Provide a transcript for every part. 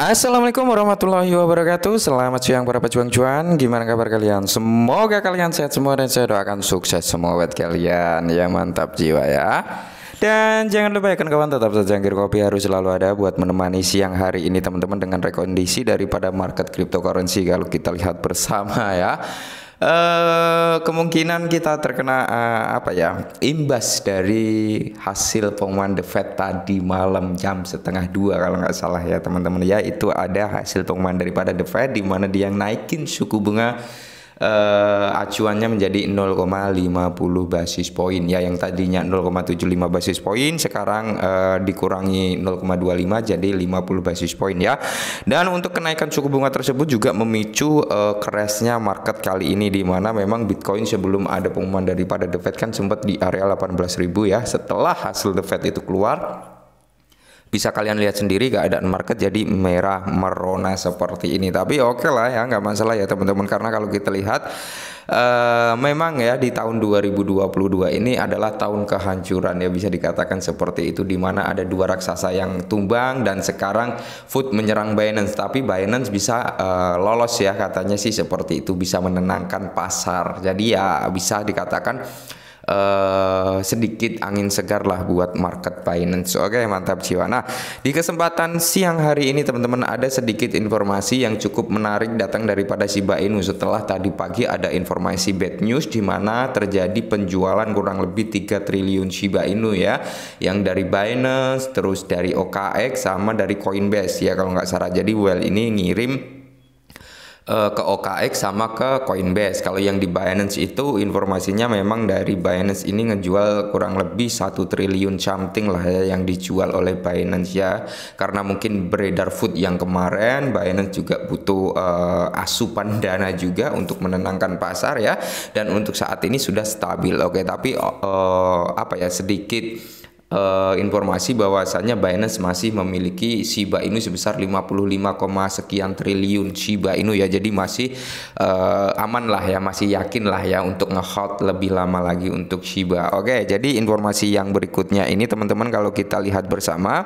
Assalamualaikum warahmatullahi wabarakatuh Selamat siang para pejuang cuan Gimana kabar kalian? Semoga kalian sehat semua Dan saya doakan sukses semua buat kalian Ya mantap jiwa ya Dan jangan lupa ya kan kawan Tetap saja Kopi harus selalu ada Buat menemani siang hari ini teman-teman Dengan rekondisi daripada market cryptocurrency Kalau kita lihat bersama ya Eh, kemungkinan kita terkena uh, apa ya imbas dari hasil pengumuman The Fed tadi malam jam setengah dua kalau nggak salah ya teman-teman ya itu ada hasil pengumuman daripada The Fed di mana dia naikin suku bunga eh, acuannya menjadi 0,50 basis poin ya yang tadinya 0,75 basis poin sekarang eh, dikurangi 0,25 jadi 50 basis poin ya dan untuk kenaikan suku bunga tersebut juga memicu eh, crashnya market kali ini di mana memang Bitcoin sebelum ada pengumuman daripada The Fed kan sempat di area 18.000 ya setelah hasil The Fed itu keluar bisa kalian lihat sendiri keadaan market jadi merah merona seperti ini tapi ya oke okay lah ya nggak masalah ya teman-teman karena kalau kita lihat uh, memang ya di tahun 2022 ini adalah tahun kehancuran ya bisa dikatakan seperti itu di mana ada dua raksasa yang tumbang dan sekarang Food menyerang Binance tapi Binance bisa uh, lolos ya katanya sih seperti itu bisa menenangkan pasar jadi ya bisa dikatakan Eh, sedikit angin segar lah buat market finance. Oke, okay, mantap jiwa. Nah, di kesempatan siang hari ini teman-teman ada sedikit informasi yang cukup menarik datang daripada Shiba Inu setelah tadi pagi ada informasi bad news di mana terjadi penjualan kurang lebih 3 triliun Shiba Inu ya yang dari Binance terus dari OKX sama dari Coinbase ya kalau nggak salah. Jadi well ini ngirim Eh, ke OKX sama ke Coinbase. Kalau yang di Binance itu informasinya memang dari Binance ini ngejual kurang lebih satu triliun something lah ya yang dijual oleh Binance ya. Karena mungkin beredar food yang kemarin Binance juga butuh uh, asupan dana juga untuk menenangkan pasar ya dan untuk saat ini sudah stabil. Oke, tapi uh, apa ya sedikit uh, informasi bahwasannya Binance masih memiliki Shiba Inu sebesar 55, sekian triliun Shiba Inu ya. Jadi masih uh, aman lah ya, masih yakin lah ya untuk ngehot lebih lama lagi untuk Shiba. Oke, jadi informasi yang berikutnya ini teman-teman kalau kita lihat bersama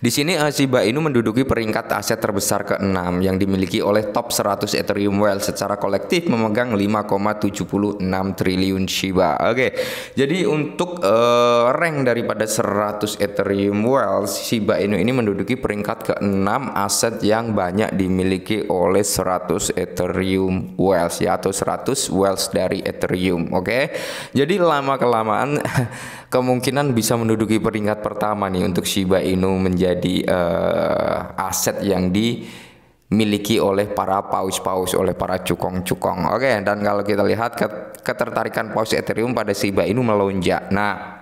di sini eh, Shiba Inu menduduki peringkat aset terbesar ke-6 yang dimiliki oleh top 100 Ethereum Whale secara kolektif memegang 5,76 triliun Shiba. Oke. Jadi untuk uh, rank daripada 100 Ethereum Whale Shiba Inu ini menduduki peringkat ke-6 aset yang banyak dimiliki oleh 100 Ethereum Wells, ya atau 100 dari Ethereum. Oke. Jadi lama kelamaan kemungkinan bisa menduduki peringkat pertama nih untuk Shiba Inu Inu menjadi uh, aset yang dimiliki oleh para paus-paus, oleh para cukong-cukong. Oke, okay, dan kalau kita lihat ketertarikan paus Ethereum pada Shiba Inu melonjak. Nah,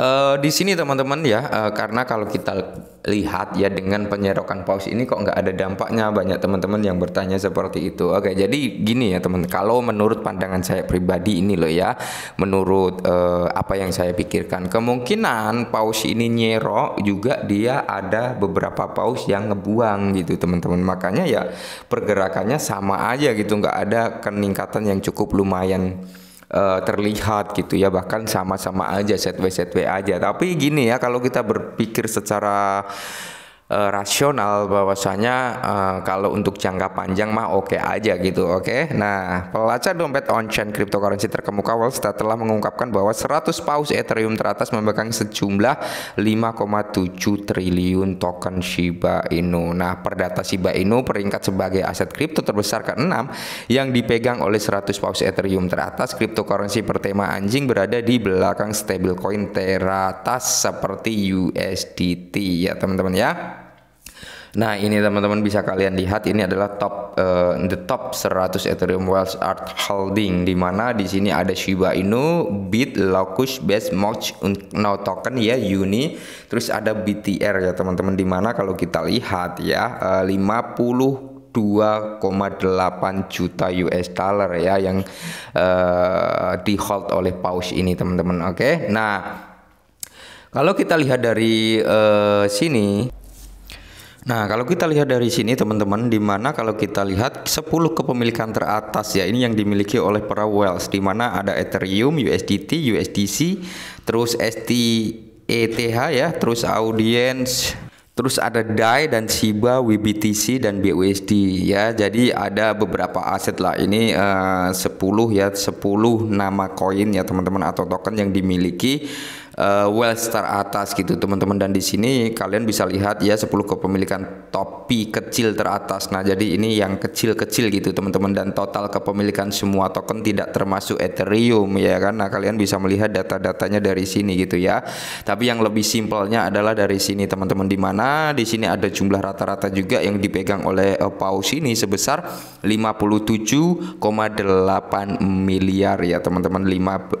Uh, di sini teman-teman ya, uh, karena kalau kita lihat ya dengan penyerokan paus ini kok nggak ada dampaknya banyak teman-teman yang bertanya seperti itu. Oke, jadi gini ya teman, kalau menurut pandangan saya pribadi ini loh ya, menurut uh, apa yang saya pikirkan, kemungkinan paus ini nyerok juga dia ada beberapa paus yang ngebuang gitu teman-teman. Makanya ya pergerakannya sama aja gitu, nggak ada keningkatan yang cukup lumayan uh, terlihat gitu ya bahkan sama-sama aja set set by aja tapi gini ya kalau kita berpikir secara uh, rasional bahwasanya uh, kalau untuk jangka panjang mah oke okay aja gitu oke okay? nah pelacak dompet on-chain cryptocurrency terkemuka Wallstar telah mengungkapkan bahwa 100 paus Ethereum teratas memegang sejumlah 5,7 triliun token Shiba Inu nah perdata Shiba Inu peringkat sebagai aset kripto terbesar ke keenam yang dipegang oleh 100 paus Ethereum teratas cryptocurrency bertema anjing berada di belakang stablecoin teratas seperti USDT ya teman-teman ya Nah, ini teman-teman bisa kalian lihat ini adalah top uh, the top 100 Ethereum Wells Art Holding di mana di sini ada Shiba Inu, Bit, Locus, Base, Moch, No Token ya, Uni, terus ada BTR ya teman-teman di mana kalau kita lihat ya uh, 50 2,8 juta US dollar ya yang uh, di hold oleh Paus ini teman-teman oke okay? nah kalau kita lihat dari uh, sini Nah, kalau kita lihat dari sini teman-teman, di mana kalau kita lihat 10 kepemilikan teratas ya, ini yang dimiliki oleh para Wells, di mana ada Ethereum, USDT, USDC, terus STETH e ya, terus Audience, terus ada DAI dan Shiba, WBTC dan BUSD ya. Jadi ada beberapa aset lah ini eh, uh, 10 ya, 10 nama koin ya teman-teman atau token yang dimiliki uh, eh, Wellstar atas gitu teman-teman dan di sini kalian bisa lihat ya 10 kepemilikan topi kecil teratas nah jadi ini yang kecil-kecil gitu teman-teman dan total kepemilikan semua token tidak termasuk Ethereum ya kan nah kalian bisa melihat data-datanya dari sini gitu ya tapi yang lebih simpelnya adalah dari sini teman-teman di mana di sini ada jumlah rata-rata juga yang dipegang oleh uh, Paus ini sebesar 57,8 miliar ya teman-teman 5 uh,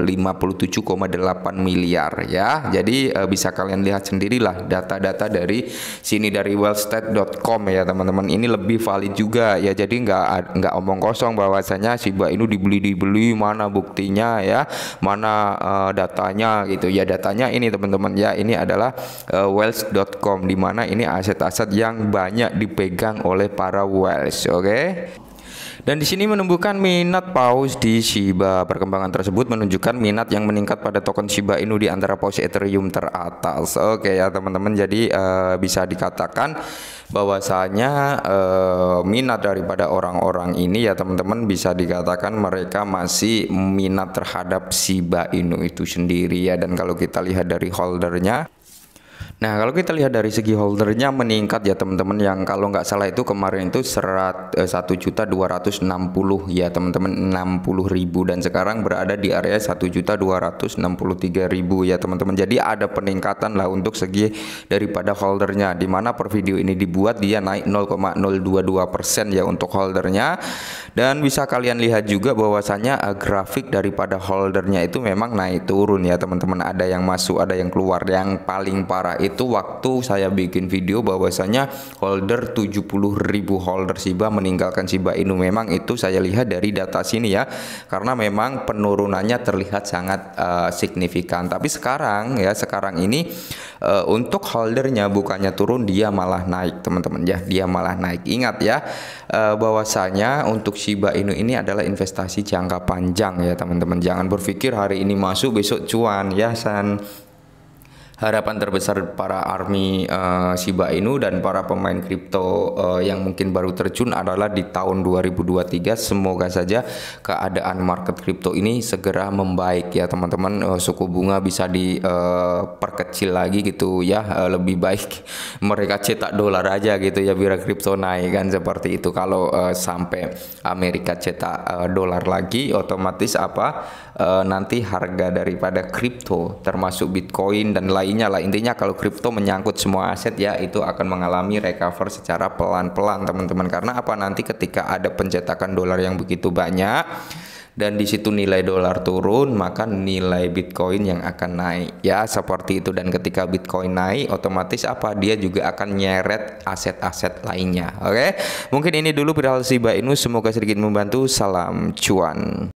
57,8 8 miliar ya. Jadi uh, bisa kalian lihat sendirilah data-data dari sini dari wellstat.com ya teman-teman. Ini lebih valid juga ya. Jadi nggak nggak omong kosong bahwasanya si ini dibeli-dibeli mana buktinya ya, mana uh, datanya gitu. Ya datanya ini teman-teman ya. Ini adalah uh, eh, wells.com di mana ini aset-aset yang banyak dipegang oleh para wells, oke? Okay? Dan di sini menumbuhkan minat paus di Shiba. Perkembangan tersebut menunjukkan minat yang meningkat pada token Shiba Inu di antara paus Ethereum teratas. Oke ya teman-teman, jadi uh, bisa dikatakan bahwasanya uh, minat daripada orang-orang ini ya teman-teman bisa dikatakan mereka masih minat terhadap Shiba Inu itu sendiri ya. Dan kalau kita lihat dari holdernya Nah, kalau kita lihat dari segi holdernya meningkat ya teman-teman yang kalau nggak salah itu kemarin itu serat eh, satu juta dua ratus enam puluh ya teman-teman enam puluh ribu dan sekarang berada di area satu juta dua ratus enam puluh tiga ribu ya teman-teman. Jadi ada peningkatan lah untuk segi daripada holdernya di mana per video ini dibuat dia naik 0,022 persen ya untuk holdernya dan bisa kalian lihat juga bahwasannya eh, grafik daripada holdernya itu memang naik turun ya teman-teman ada yang masuk ada yang keluar yang paling parah itu itu waktu saya bikin video bahwasanya holder 70.000 holder Shiba meninggalkan Shiba Inu memang itu saya lihat dari data sini ya karena memang penurunannya terlihat sangat uh, signifikan tapi sekarang ya sekarang ini uh, untuk holdernya bukannya turun dia malah naik teman-teman ya dia malah naik ingat ya uh, bahwasanya untuk Shiba Inu ini adalah investasi jangka panjang ya teman-teman jangan berpikir hari ini masuk besok cuan ya san harapan terbesar para army uh, Shiba Inu dan para pemain kripto uh, yang mungkin baru terjun adalah di tahun 2023 semoga saja keadaan market kripto ini segera membaik ya teman-teman uh, suku bunga bisa diperkecil uh, lagi gitu ya uh, lebih baik mereka cetak dolar aja gitu ya biar kripto naik kan seperti itu kalau uh, sampai Amerika cetak uh, dolar lagi otomatis apa uh, nanti harga daripada kripto termasuk Bitcoin dan lain lainnya lah intinya kalau kripto menyangkut semua aset ya itu akan mengalami recover secara pelan-pelan teman-teman karena apa nanti ketika ada pencetakan dolar yang begitu banyak dan di situ nilai dolar turun maka nilai Bitcoin yang akan naik ya seperti itu dan ketika Bitcoin naik otomatis apa dia juga akan nyeret aset-aset lainnya oke mungkin ini dulu berhal Siba Inu semoga sedikit membantu salam cuan